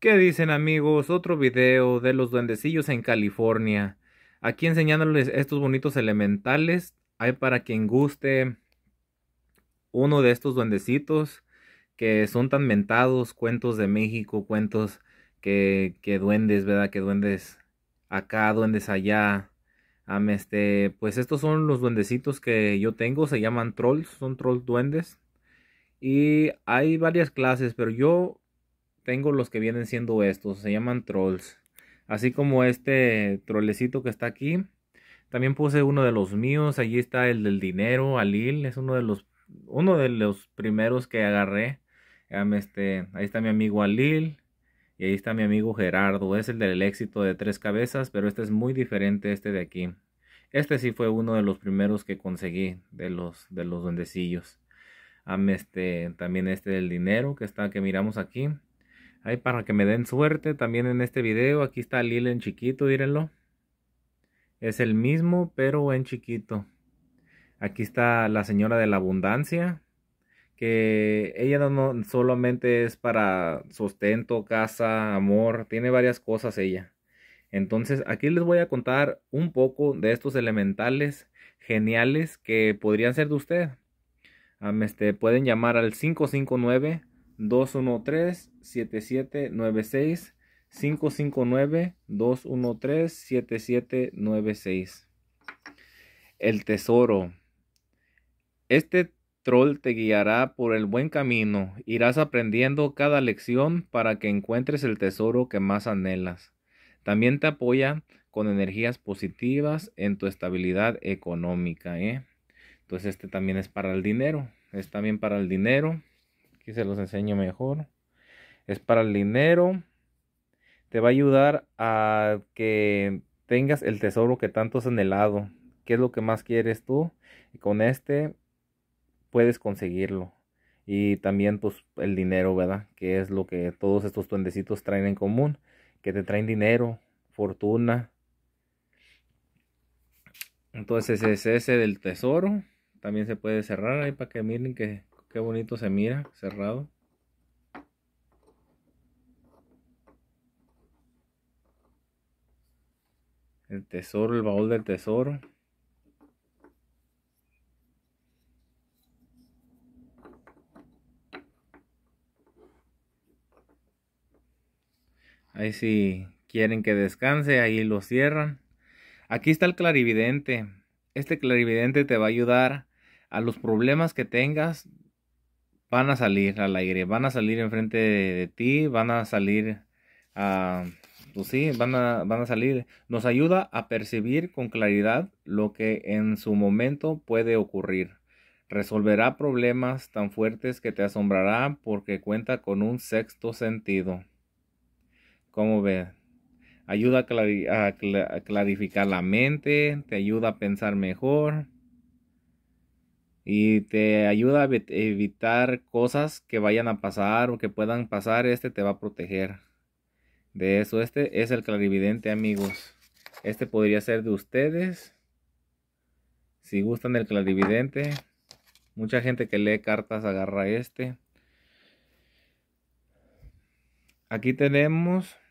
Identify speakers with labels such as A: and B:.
A: ¿Qué dicen amigos? Otro video de los duendecillos en California. Aquí enseñándoles estos bonitos elementales. Hay para quien guste uno de estos duendecitos que son tan mentados, cuentos de México, cuentos que, duendes, ¿verdad? Que duendes acá, duendes allá. Este, pues estos son los duendecitos que yo tengo, se llaman trolls, son trolls duendes. Y hay varias clases, pero yo tengo los que vienen siendo estos, se llaman trolls. Así como este trolecito que está aquí. También puse uno de los míos, allí está el del dinero, Alil, es uno de los, uno de los primeros que agarré. Este, ahí está mi amigo Alil y ahí está mi amigo Gerardo, es el del éxito de tres cabezas, pero este es muy diferente este de aquí. Este sí fue uno de los primeros que conseguí de los, de los duendecillos. Este, también este del dinero que está que miramos aquí. Ahí para que me den suerte, también en este video, aquí está Lil en chiquito, dírenlo Es el mismo, pero en chiquito. Aquí está la señora de la abundancia, que ella no, solamente es para sustento, casa, amor, tiene varias cosas ella. Entonces aquí les voy a contar un poco de estos elementales geniales que podrían ser de usted. Este, pueden llamar al 559 213-7796. 559-213-7796. El tesoro. Este troll te guiará por el buen camino. Irás aprendiendo cada lección para que encuentres el tesoro que más anhelas. También te apoya con energías positivas en tu estabilidad económica. ¿eh? Entonces este también es para el dinero. Es también para el dinero. Aquí se los enseño mejor. Es para el dinero. Te va a ayudar a que tengas el tesoro que tanto has anhelado. ¿Qué es lo que más quieres tú? Y con este puedes conseguirlo. Y también pues el dinero, ¿verdad? Que es lo que todos estos tuendecitos traen en común. Que te traen dinero, fortuna. Entonces es ese del tesoro. También se puede cerrar ahí para que miren que Qué bonito se mira, cerrado. El tesoro, el baúl del tesoro. Ahí si quieren que descanse, ahí lo cierran. Aquí está el clarividente. Este clarividente te va a ayudar a los problemas que tengas van a salir al aire, van a salir enfrente de, ti, van a salir a... Ah, pues sí, van a, van a salir. Nos ayuda a percibir con claridad lo que en su momento puede ocurrir. Resolverá problemas tan fuertes que te asombrará porque cuenta con un sexto sentido. ¿Cómo ve? Ayuda a clarificar la mente, te ayuda a pensar mejor, y te ayuda a evitar cosas que vayan a pasar o que puedan pasar. Este te va a proteger de eso. Este es el clarividente, amigos. Este podría ser de ustedes. Si gustan el clarividente. Mucha gente que lee cartas agarra este. Aquí tenemos